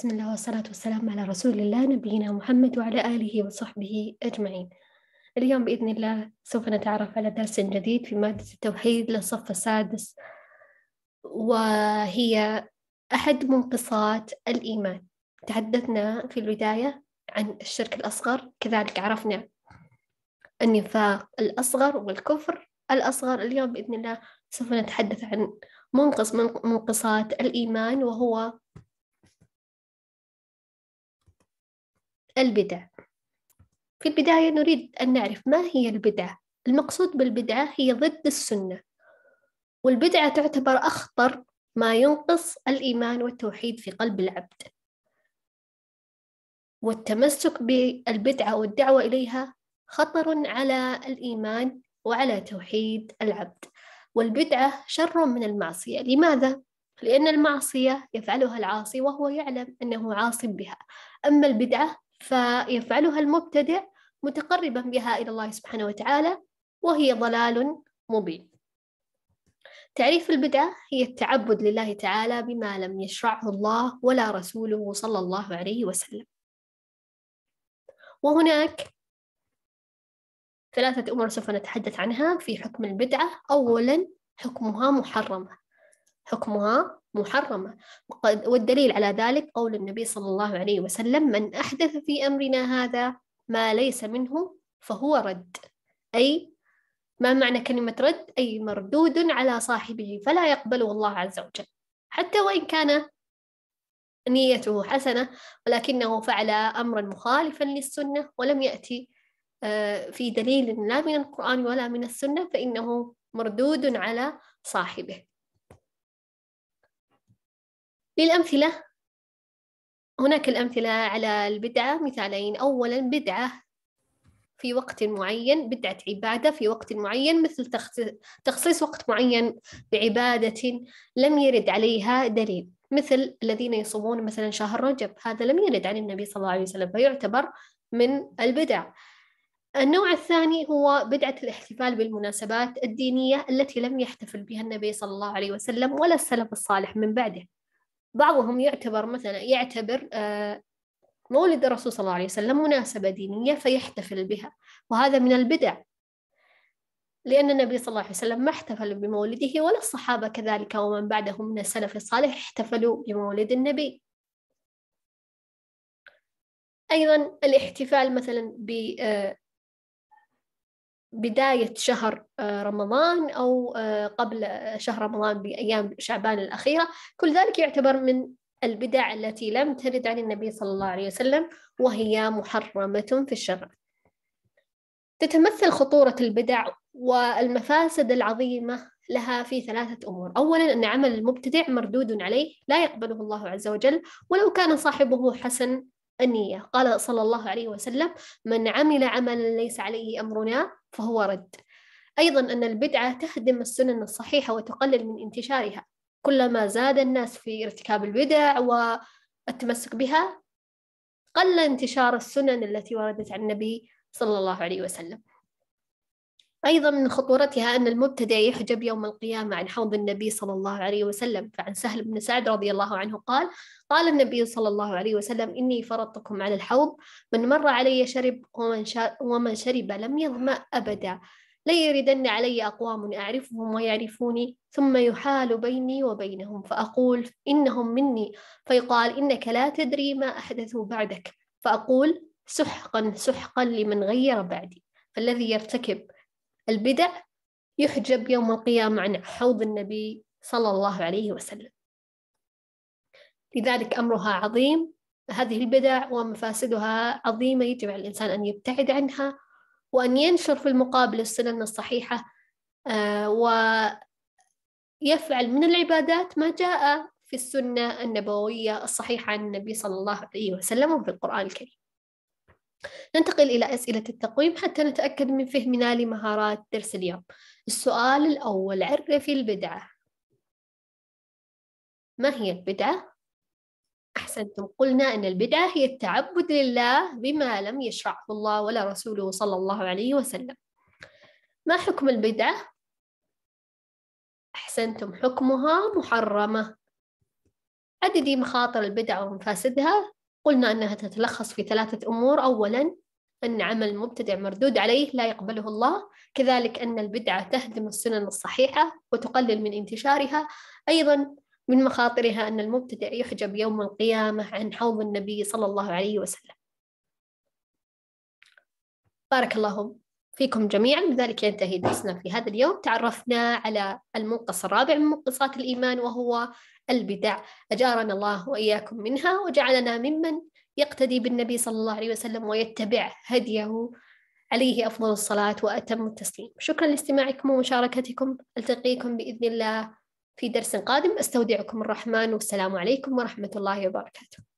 بسم الله والصلاة والسلام على رسول الله نبينا محمد وعلى آله وصحبه أجمعين اليوم بإذن الله سوف نتعرف على درس جديد في مادة التوحيد للصف السادس وهي أحد منقصات الإيمان تحدثنا في البداية عن الشرك الأصغر كذلك عرفنا النفاق الأصغر والكفر الأصغر اليوم بإذن الله سوف نتحدث عن منقص منقصات الإيمان وهو البدع في البداية نريد أن نعرف ما هي البدعة المقصود بالبدعة هي ضد السنة والبدعة تعتبر أخطر ما ينقص الإيمان والتوحيد في قلب العبد والتمسك بالبدعة والدعوة إليها خطر على الإيمان وعلى توحيد العبد والبدعة شر من المعصية لماذا؟ لأن المعصية يفعلها العاصي وهو يعلم أنه عاص بها أما البدعة فيفعلها المبتدع متقربا بها إلى الله سبحانه وتعالى وهي ضلال مبين تعريف البدعة هي التعبد لله تعالى بما لم يشرعه الله ولا رسوله صلى الله عليه وسلم وهناك ثلاثة أمور سوف نتحدث عنها في حكم البدعة أولا حكمها محرمة حكمها محرمة والدليل على ذلك قول النبي صلى الله عليه وسلم من أحدث في أمرنا هذا ما ليس منه فهو رد أي ما معنى كلمة رد أي مردود على صاحبه فلا يقبله الله عز وجل حتى وإن كان نيته حسنة ولكنه فعل أمرا مخالفا للسنة ولم يأتي آه، في دليل لا من القرآن ولا من السنة فإنه مردود على صاحبه للأمثلة هناك الأمثلة على البدعة مثالين أولا بدعة في وقت معين بدعة عبادة في وقت معين مثل تخصيص وقت معين بعبادة لم يرد عليها دليل مثل الذين يصومون مثلا شهر رجب هذا لم يرد عن النبي صلى الله عليه وسلم فيعتبر من البدع النوع الثاني هو بدعة الاحتفال بالمناسبات الدينية التي لم يحتفل بها النبي صلى الله عليه وسلم ولا السلف الصالح من بعده بعضهم يعتبر مثلا يعتبر آه، مولد الرسول صلى الله عليه وسلم مناسبة دينية فيحتفل بها وهذا من البدع لأن النبي صلى الله عليه وسلم ما احتفل بمولده ولا الصحابة كذلك ومن بعدهم من السلف الصالح احتفلوا بمولد النبي أيضا الاحتفال مثلا بداية شهر آه، رمضان أو آه، قبل شهر رمضان بأيام شعبان الأخيرة كل ذلك يعتبر من البدع التي لم ترد عن النبي صلى الله عليه وسلم وهي محرمة في الشرع تتمثل خطورة البدع والمفاسد العظيمة لها في ثلاثة أمور أولا أن عمل المبتدع مردود عليه لا يقبله الله عز وجل ولو كان صاحبه حسن النية قال صلى الله عليه وسلم من عمل عملا ليس عليه أمرنا فهو رد أيضا أن البدعة تهدم السنن الصحيحة وتقلل من انتشارها كلما زاد الناس في ارتكاب البدع والتمسك بها قل انتشار السنن التي وردت عن النبي صلى الله عليه وسلم أيضا من خطورتها أن المبتدع يحجب يوم القيامة عن حوض النبي صلى الله عليه وسلم فعن سهل بن سعد رضي الله عنه قال قال النبي صلى الله عليه وسلم إني فرضتكم على الحوض من مر علي شرب ومن, ومن شرب لم يظمأ أبدا لا يردن علي أقوام أعرفهم ويعرفوني ثم يحال بيني وبينهم فأقول إنهم مني فيقال إنك لا تدري ما أحدثوا بعدك فأقول سحقا سحقا لمن غير بعدي فالذي يرتكب البدع يحجب يوم القيامة عن حوض النبي صلى الله عليه وسلم لذلك أمرها عظيم هذه البدع ومفاسدها عظيمة يجب على الإنسان أن يبتعد عنها وأن ينشر في المقابل السنن الصحيحة آه، ويفعل من العبادات ما جاء في السنة النبوية الصحيحة عن النبي صلى الله عليه وسلم وفي القرآن الكريم ننتقل إلى أسئلة التقويم حتى نتأكد من فهمنا لمهارات درس اليوم السؤال الأول عرف البدعة ما هي البدعة؟ أحسنتم قلنا أن البدعة هي التعبد لله بما لم يشرعه الله ولا رسوله صلى الله عليه وسلم ما حكم البدعة؟ أحسنتم حكمها محرمة عددي مخاطر البدعة ومفاسدها قلنا أنها تتلخص في ثلاثة أمور أولا أن عمل مبتدع مردود عليه لا يقبله الله كذلك أن البدعة تهدم السنن الصحيحة وتقلل من انتشارها أيضا من مخاطرها أن المبتدع يحجب يوم القيامة عن حوض النبي صلى الله عليه وسلم بارك الله فيكم جميعا بذلك ينتهي درسنا في هذا اليوم تعرفنا على المنقص الرابع من منقصات الإيمان وهو البدع أجارنا الله وإياكم منها وجعلنا ممن يقتدي بالنبي صلى الله عليه وسلم ويتبع هديه عليه أفضل الصلاة وأتم التسليم شكرا لاستماعكم ومشاركتكم ألتقيكم بإذن الله في درس قادم أستودعكم الرحمن والسلام عليكم ورحمة الله وبركاته